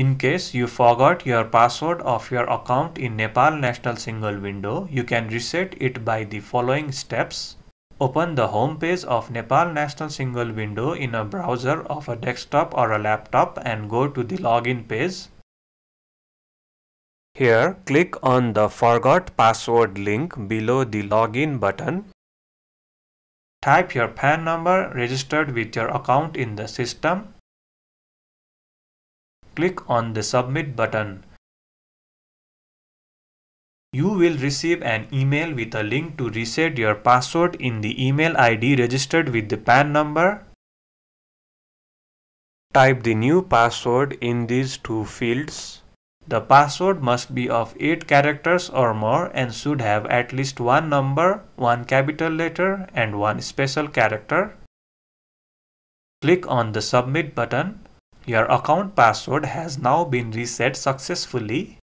In case you forgot your password of your account in Nepal National Single window, you can reset it by the following steps. Open the home page of Nepal National Single window in a browser of a desktop or a laptop and go to the login page. Here, click on the Forgot Password link below the login button. Type your PAN number registered with your account in the system click on the submit button. You will receive an email with a link to reset your password in the email ID registered with the PAN number. Type the new password in these two fields. The password must be of 8 characters or more and should have at least one number, one capital letter and one special character. Click on the submit button. Your account password has now been reset successfully.